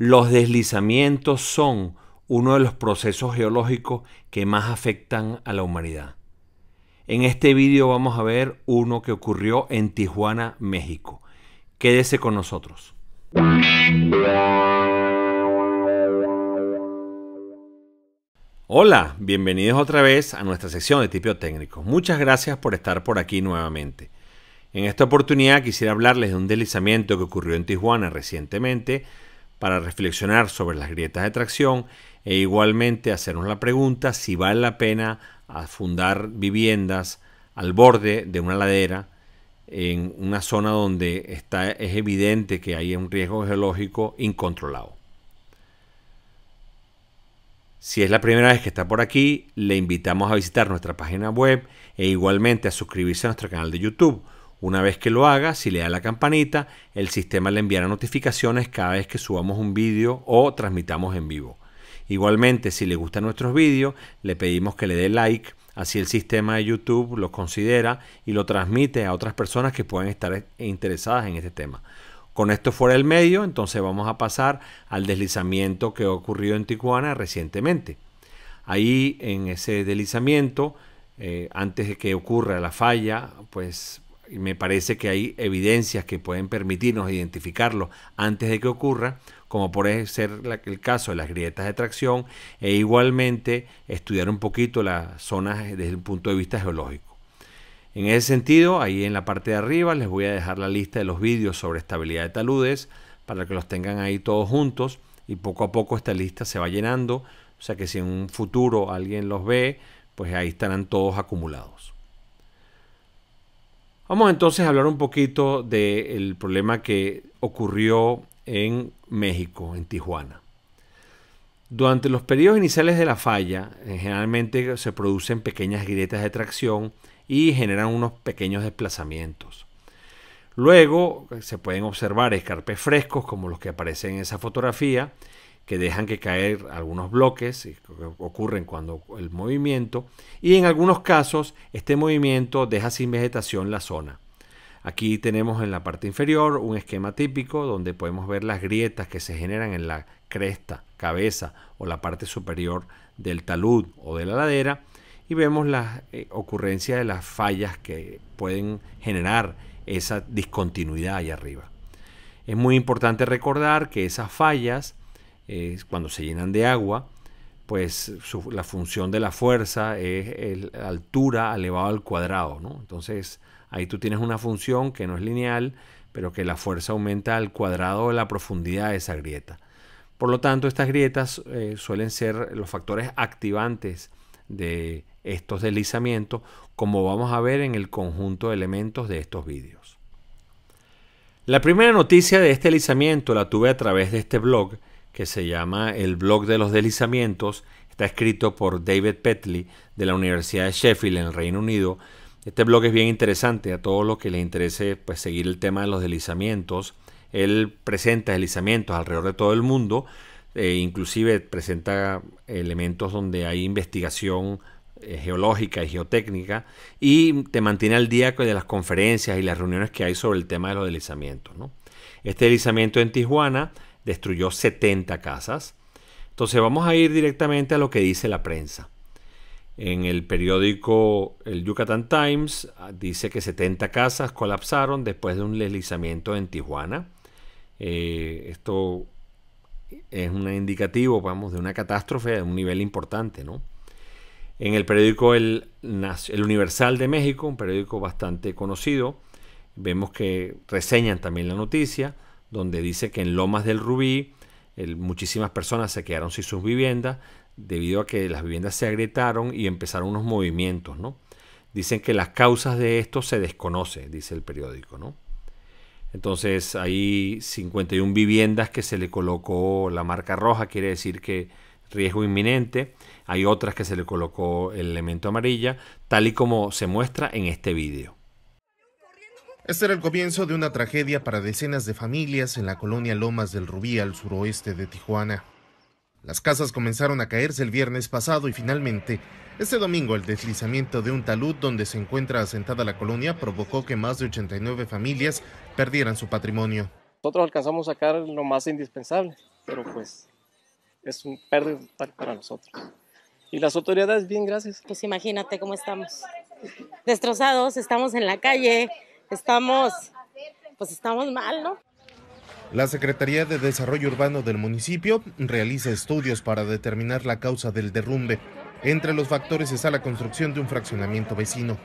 Los deslizamientos son uno de los procesos geológicos que más afectan a la humanidad. En este vídeo vamos a ver uno que ocurrió en Tijuana, México. Quédese con nosotros. Hola, bienvenidos otra vez a nuestra sección de tipio técnico. Muchas gracias por estar por aquí nuevamente. En esta oportunidad quisiera hablarles de un deslizamiento que ocurrió en Tijuana recientemente para reflexionar sobre las grietas de tracción e igualmente hacernos la pregunta si vale la pena fundar viviendas al borde de una ladera en una zona donde está, es evidente que hay un riesgo geológico incontrolado. Si es la primera vez que está por aquí, le invitamos a visitar nuestra página web e igualmente a suscribirse a nuestro canal de YouTube una vez que lo haga, si le da la campanita, el sistema le enviará notificaciones cada vez que subamos un vídeo o transmitamos en vivo. Igualmente, si le gustan nuestros vídeos, le pedimos que le dé like, así el sistema de YouTube lo considera y lo transmite a otras personas que puedan estar interesadas en este tema. Con esto fuera el medio, entonces vamos a pasar al deslizamiento que ha ocurrido en Tijuana recientemente. Ahí en ese deslizamiento, eh, antes de que ocurra la falla, pues me parece que hay evidencias que pueden permitirnos identificarlo antes de que ocurra, como puede ser el caso de las grietas de tracción, e igualmente estudiar un poquito las zonas desde el punto de vista geológico. En ese sentido, ahí en la parte de arriba les voy a dejar la lista de los vídeos sobre estabilidad de taludes para que los tengan ahí todos juntos y poco a poco esta lista se va llenando, o sea que si en un futuro alguien los ve, pues ahí estarán todos acumulados. Vamos entonces a hablar un poquito del problema que ocurrió en México, en Tijuana. Durante los periodos iniciales de la falla, eh, generalmente se producen pequeñas grietas de tracción y generan unos pequeños desplazamientos. Luego eh, se pueden observar escarpes frescos como los que aparecen en esa fotografía que dejan que caer algunos bloques, eh, que ocurren cuando el movimiento, y en algunos casos este movimiento deja sin vegetación la zona. Aquí tenemos en la parte inferior un esquema típico donde podemos ver las grietas que se generan en la cresta, cabeza o la parte superior del talud o de la ladera y vemos la eh, ocurrencia de las fallas que pueden generar esa discontinuidad allá arriba. Es muy importante recordar que esas fallas cuando se llenan de agua, pues la función de la fuerza es el, altura elevado al cuadrado. ¿no? Entonces ahí tú tienes una función que no es lineal, pero que la fuerza aumenta al cuadrado de la profundidad de esa grieta. Por lo tanto, estas grietas eh, suelen ser los factores activantes de estos deslizamientos, como vamos a ver en el conjunto de elementos de estos vídeos. La primera noticia de este deslizamiento la tuve a través de este blog, que se llama El blog de los deslizamientos. Está escrito por David Petley de la Universidad de Sheffield en el Reino Unido. Este blog es bien interesante a todos los que les interese pues, seguir el tema de los deslizamientos. Él presenta deslizamientos alrededor de todo el mundo, e inclusive presenta elementos donde hay investigación eh, geológica y geotécnica y te mantiene al día de las conferencias y las reuniones que hay sobre el tema de los deslizamientos. Este deslizamiento en Tijuana destruyó 70 casas. Entonces vamos a ir directamente a lo que dice la prensa. En el periódico el Yucatán Times ah, dice que 70 casas colapsaron después de un deslizamiento en Tijuana. Eh, esto es un indicativo, vamos, de una catástrofe de un nivel importante, ¿no? En el periódico el, Universal de México, un periódico bastante conocido, vemos que reseñan también la noticia donde dice que en Lomas del Rubí muchísimas personas se quedaron sin sus viviendas debido a que las viviendas se agrietaron y empezaron unos movimientos, ¿no? Dicen que las causas de esto se desconoce, dice el periódico, ¿no? Entonces hay 51 viviendas que se le colocó la marca roja, quiere decir que riesgo inminente. Hay otras que se le colocó el elemento amarilla, tal y como se muestra en este vídeo. Este era el comienzo de una tragedia para decenas de familias en la colonia Lomas del Rubí al suroeste de Tijuana. Las casas comenzaron a caerse el viernes pasado y finalmente, este domingo, el deslizamiento de un talud donde se encuentra asentada la colonia provocó que más de 89 familias perdieran su patrimonio. Nosotros alcanzamos a sacar lo más indispensable, pero pues es un pérdida para nosotros. Y las autoridades, bien, gracias. Pues imagínate cómo estamos. Destrozados, estamos en la calle, estamos, pues estamos mal, ¿no? La Secretaría de Desarrollo Urbano del municipio realiza estudios para determinar la causa del derrumbe. Entre los factores está la construcción de un fraccionamiento vecino.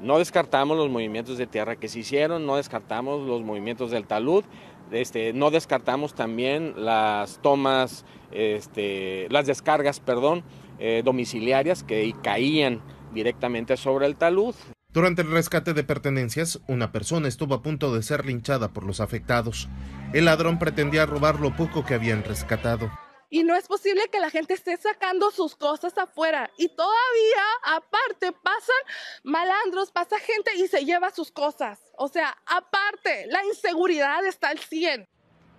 No descartamos los movimientos de tierra que se hicieron, no descartamos los movimientos del talud, este, no descartamos también las tomas, este, las descargas, perdón, eh, domiciliarias que caían directamente sobre el talud. Durante el rescate de pertenencias, una persona estuvo a punto de ser linchada por los afectados. El ladrón pretendía robar lo poco que habían rescatado. Y no es posible que la gente esté sacando sus cosas afuera. Y todavía, aparte, pasan malandros, pasa gente y se lleva sus cosas. O sea, aparte, la inseguridad está al 100.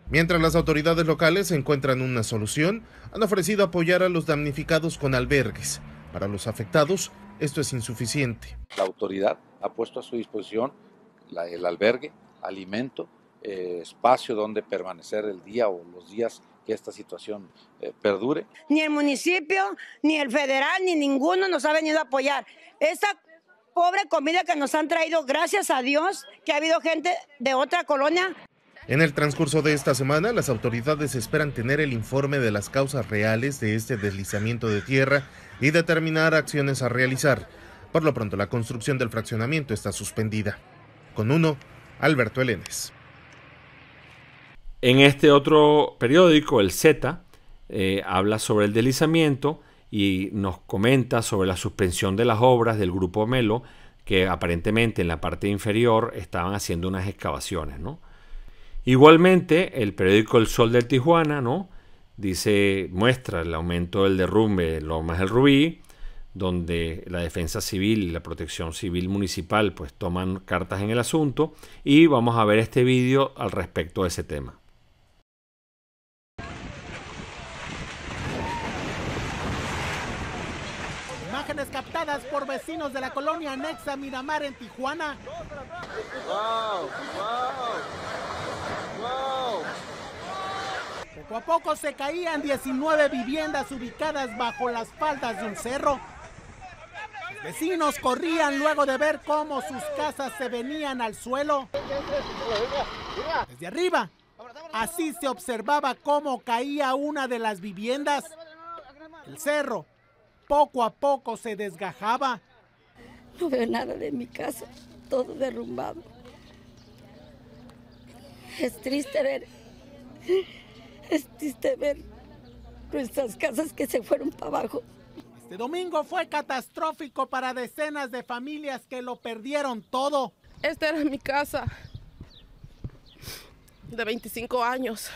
Mientras las autoridades locales encuentran una solución, han ofrecido apoyar a los damnificados con albergues. Para los afectados, esto es insuficiente. La autoridad ha puesto a su disposición el albergue, alimento, eh, espacio donde permanecer el día o los días que esta situación eh, perdure. Ni el municipio, ni el federal, ni ninguno nos ha venido a apoyar. Esta pobre comida que nos han traído, gracias a Dios, que ha habido gente de otra colonia en el transcurso de esta semana, las autoridades esperan tener el informe de las causas reales de este deslizamiento de tierra y determinar acciones a realizar. Por lo pronto, la construcción del fraccionamiento está suspendida. Con uno, Alberto Helénes. En este otro periódico, el Z, eh, habla sobre el deslizamiento y nos comenta sobre la suspensión de las obras del grupo Melo, que aparentemente en la parte inferior estaban haciendo unas excavaciones, ¿no? Igualmente, el periódico El Sol del Tijuana, ¿no? Dice, muestra el aumento del derrumbe de Lomas del Rubí, donde la defensa civil y la protección civil municipal pues toman cartas en el asunto y vamos a ver este vídeo al respecto de ese tema. Imágenes captadas por vecinos de la colonia Anexa Miramar en Tijuana. Wow, wow. Poco a poco se caían 19 viviendas ubicadas bajo las faldas de un cerro. vecinos corrían luego de ver cómo sus casas se venían al suelo. Desde arriba, así se observaba cómo caía una de las viviendas. El cerro poco a poco se desgajaba. No veo nada de mi casa, todo derrumbado. Es triste ver es triste ver nuestras casas que se fueron para abajo. Este domingo fue catastrófico para decenas de familias que lo perdieron todo. Esta era mi casa de 25 años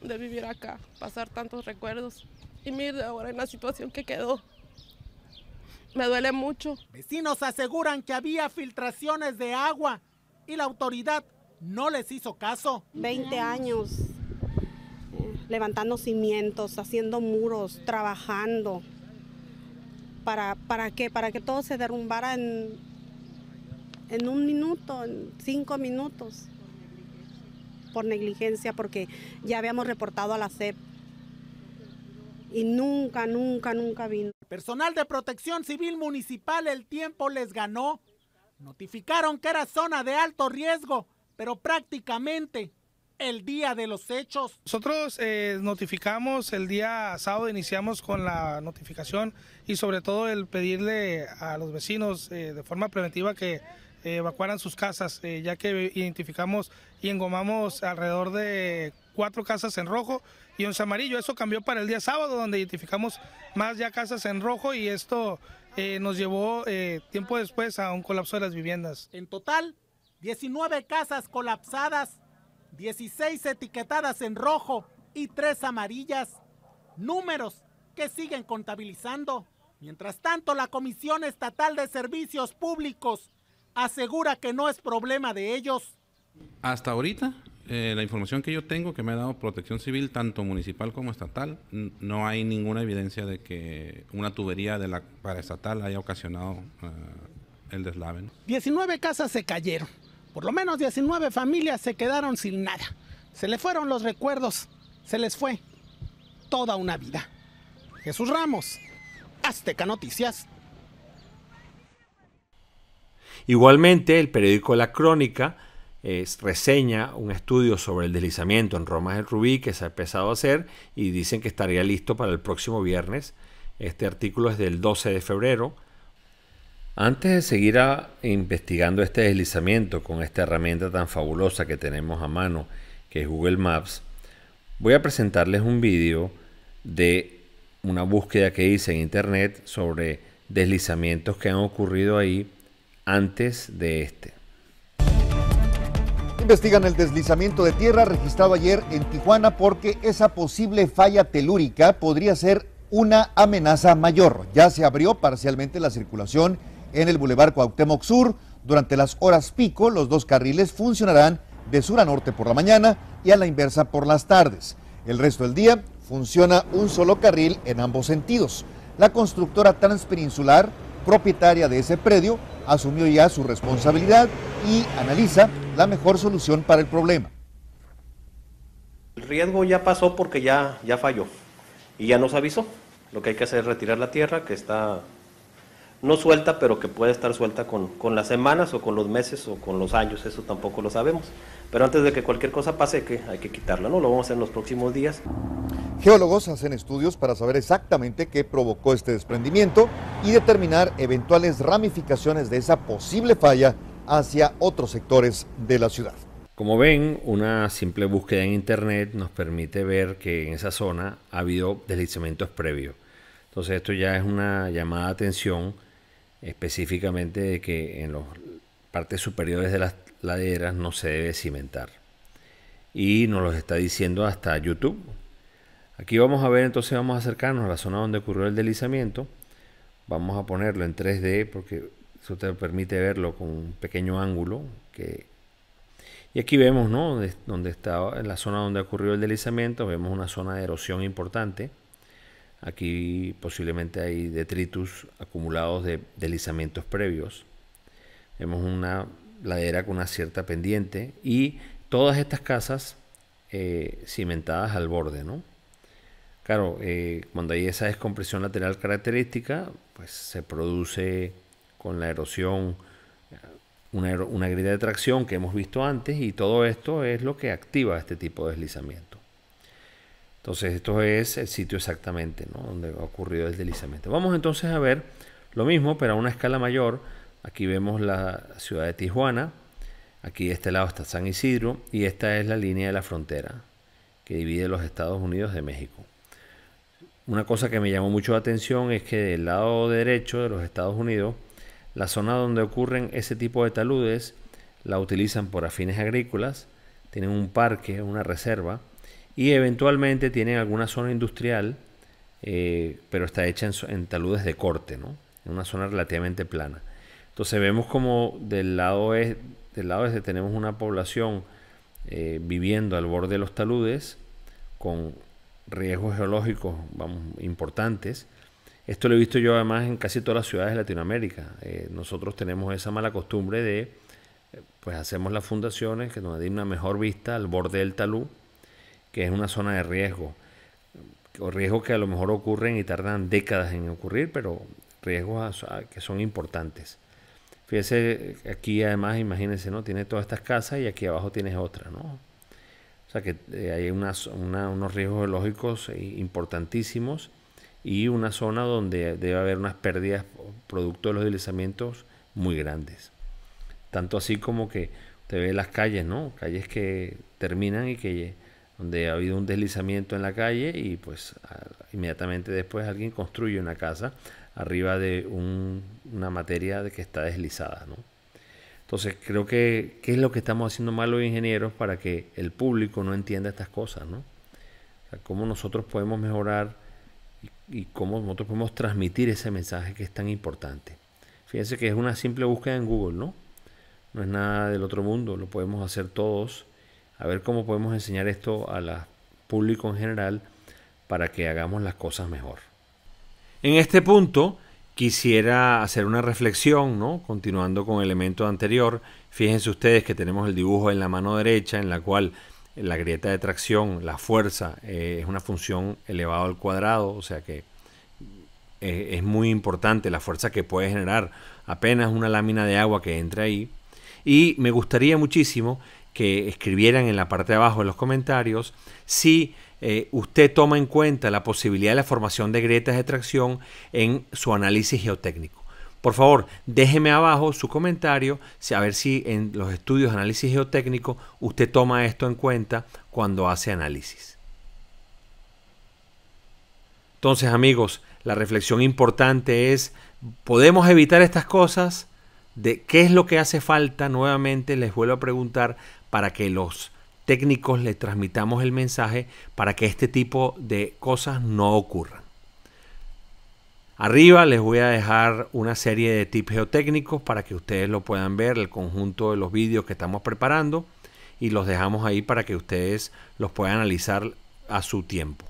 de vivir acá, pasar tantos recuerdos y mire ahora en la situación que quedó. Me duele mucho. Vecinos aseguran que había filtraciones de agua y la autoridad no les hizo caso. 20 años levantando cimientos, haciendo muros, trabajando. ¿Para, para qué? Para que todo se derrumbara en, en un minuto, en cinco minutos. Por negligencia, porque ya habíamos reportado a la CEP y nunca, nunca, nunca vino. Personal de protección civil municipal el tiempo les ganó. Notificaron que era zona de alto riesgo, pero prácticamente el día de los hechos? Nosotros eh, notificamos el día sábado, iniciamos con la notificación y sobre todo el pedirle a los vecinos eh, de forma preventiva que eh, evacuaran sus casas, ya que identificamos y engomamos alrededor de cuatro casas en rojo y once amarillo. Eso cambió para el día sábado, donde identificamos más ya casas en rojo y esto nos llevó tiempo después a un colapso de las viviendas. En total, 19 casas colapsadas 16 etiquetadas en rojo y 3 amarillas, números que siguen contabilizando. Mientras tanto, la Comisión Estatal de Servicios Públicos asegura que no es problema de ellos. Hasta ahorita, eh, la información que yo tengo que me ha dado Protección Civil, tanto municipal como estatal, no hay ninguna evidencia de que una tubería de la paraestatal haya ocasionado eh, el deslave. 19 casas se cayeron. Por lo menos 19 familias se quedaron sin nada. Se le fueron los recuerdos, se les fue toda una vida. Jesús Ramos, Azteca Noticias. Igualmente, el periódico La Crónica eh, reseña un estudio sobre el deslizamiento en Roma del Rubí que se ha empezado a hacer y dicen que estaría listo para el próximo viernes. Este artículo es del 12 de febrero antes de seguir investigando este deslizamiento con esta herramienta tan fabulosa que tenemos a mano, que es Google Maps, voy a presentarles un vídeo de una búsqueda que hice en internet sobre deslizamientos que han ocurrido ahí antes de este. Investigan el deslizamiento de tierra registrado ayer en Tijuana porque esa posible falla telúrica podría ser una amenaza mayor. Ya se abrió parcialmente la circulación en el Boulevard Cuauhtémoc Sur. Durante las horas pico, los dos carriles funcionarán de sur a norte por la mañana y a la inversa por las tardes. El resto del día funciona un solo carril en ambos sentidos. La constructora transpeninsular, propietaria de ese predio, asumió ya su responsabilidad y analiza la mejor solución para el problema. El riesgo ya pasó porque ya, ya falló y ya nos avisó. Lo que hay que hacer es retirar la tierra que está no suelta, pero que puede estar suelta con, las semanas o con los meses o con los años, eso tampoco lo sabemos. Pero antes de que cualquier cosa pase, hay que, hay que quitarla, ¿no? Lo vamos a hacer en los próximos días. Geólogos hacen estudios para saber exactamente qué provocó este desprendimiento y determinar eventuales ramificaciones de esa posible falla hacia otros sectores de la ciudad. Como ven, una simple búsqueda en internet nos permite ver que en esa zona ha habido deslizamientos previos. Entonces esto ya es una llamada de atención específicamente de que en las partes superiores de las laderas no se debe cimentar. Y nos lo está diciendo hasta YouTube. Aquí vamos a ver, entonces vamos a acercarnos a la zona donde ocurrió el deslizamiento. Vamos a ponerlo en 3D porque eso te permite verlo con un pequeño ángulo. Y aquí vemos, ¿no? Donde, en la zona donde ocurrió el deslizamiento, vemos una zona de erosión importante Aquí posiblemente hay detritus acumulados de deslizamientos previos. Vemos una ladera con una cierta pendiente y todas estas casas eh, cimentadas al borde, ¿no? Claro, eh, cuando hay esa descompresión lateral característica, pues se produce con la erosión una, una de tracción que hemos visto antes y todo esto es lo que activa este tipo de deslizamiento. Entonces, esto es el sitio exactamente donde ha ocurrido el deslizamiento. Vamos entonces a ver lo mismo, pero a una escala mayor. Aquí vemos la ciudad de Tijuana. Aquí de este lado está San Isidro y esta es la línea de la frontera que divide los Estados Unidos de México. Una cosa que me llamó mucho la atención es que del lado derecho de los Estados Unidos, la zona donde ocurren ese tipo de taludes la utilizan por afines agrícolas, tienen un parque, una reserva, y eventualmente tienen alguna zona industrial, eh, pero está hecha en, taludes de corte, ¿no? en una zona relativamente plana. Entonces vemos como del lado, es, del lado este tenemos una población eh, viviendo al borde de los taludes con riesgos geológicos vamos, importantes. Esto lo he visto yo además en casi todas las ciudades de Latinoamérica. Eh, nosotros tenemos esa mala costumbre de, pues hacemos las fundaciones que nos den una mejor vista al borde del talud que es una zona de riesgo, o riesgos que a lo mejor ocurren y tardan décadas en ocurrir, pero riesgos que son importantes. Fíjese, aquí además, imagínense, ¿no? Tiene todas estas casas y aquí abajo tienes otra, ¿no? O sea que eh, hay unos riesgos geológicos eh, importantísimos y una zona donde debe haber unas pérdidas producto de los deslizamientos muy grandes. Tanto así como que te ve las calles, ¿no? Calles que terminan y que donde ha habido un deslizamiento en la calle y pues inmediatamente después alguien construye una casa arriba de un, una materia de que está deslizada. ¿no? Entonces creo que qué es lo que estamos haciendo mal los ingenieros para que el público no entienda estas cosas. ¿no? cómo nosotros podemos mejorar y, y cómo nosotros podemos transmitir ese mensaje que es tan importante. Fíjense que es una simple búsqueda en Google, ¿no? No es nada del otro mundo, lo podemos hacer todos a ver cómo podemos enseñar esto al público en general para que hagamos las cosas mejor. En este punto quisiera hacer una reflexión, ¿no? continuando con el elemento anterior. Fíjense ustedes que tenemos el dibujo en la mano derecha en la cual la grieta de tracción, la fuerza, eh, es una función elevada al cuadrado, o sea que eh, es muy importante la fuerza que puede generar apenas una lámina de agua que entre ahí. Y me gustaría muchísimo que escribieran en la parte de abajo en los comentarios si eh, usted toma en cuenta la posibilidad de la formación de grietas de tracción en su análisis geotécnico. Por favor, déjeme abajo su comentario, a ver si en los estudios de análisis geotécnico usted toma esto en cuenta cuando hace análisis. Entonces, amigos, la reflexión importante es, ¿podemos evitar estas cosas? ¿De qué es lo que hace falta? Nuevamente les vuelvo a preguntar para que los técnicos le transmitamos el mensaje para que este tipo de cosas no ocurran. Arriba les voy a dejar una serie de tips geotécnicos para que ustedes lo puedan ver, el conjunto de los vídeos que estamos preparando y los dejamos ahí para que ustedes los puedan analizar a su tiempo.